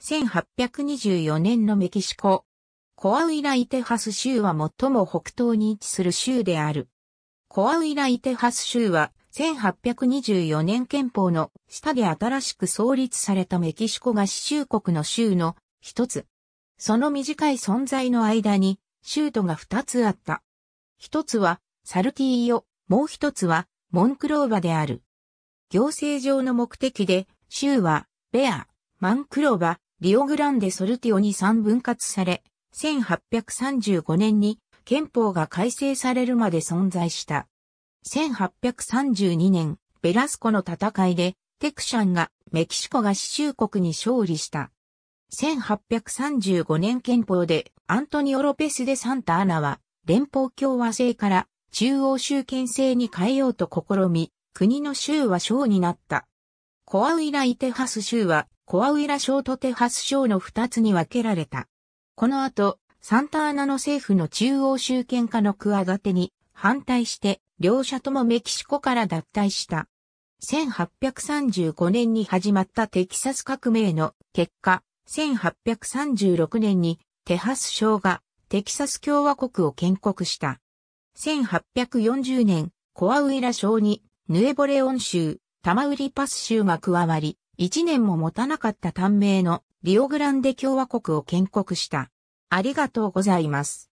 1824年のメキシコ。コアウイラ・イテハス州は最も北東に位置する州である。コアウイラ・イテハス州は1824年憲法の下で新しく創立されたメキシコが支州国の州の一つ。その短い存在の間に州都が二つあった。一つはサルティーヨ、もう一つはモンクローバである。行政上の目的で州はベア、マンクローバ、リオグランデ・ソルティオに3分割され、1835年に憲法が改正されるまで存在した。1832年、ベラスコの戦いで、テクシャンがメキシコが支州国に勝利した。1835年憲法でアントニオ・ロペス・デ・サンタ・アナは連邦共和制から中央集権制に変えようと試み、国の州は省になった。コアウイラ・イテハス州はコアウイラ省とテハス省の2つに分けられた。この後、サンタアナの政府の中央集権化の企てに反対して両者ともメキシコから脱退した。1835年に始まったテキサス革命の結果、1836年にテハス省がテキサス共和国を建国した。1840年、コアウイラ省にヌエボレオン州、タマウリパス州が加わり、1年も持たなかった短命のリオグランデ共和国を建国した。ありがとうございます。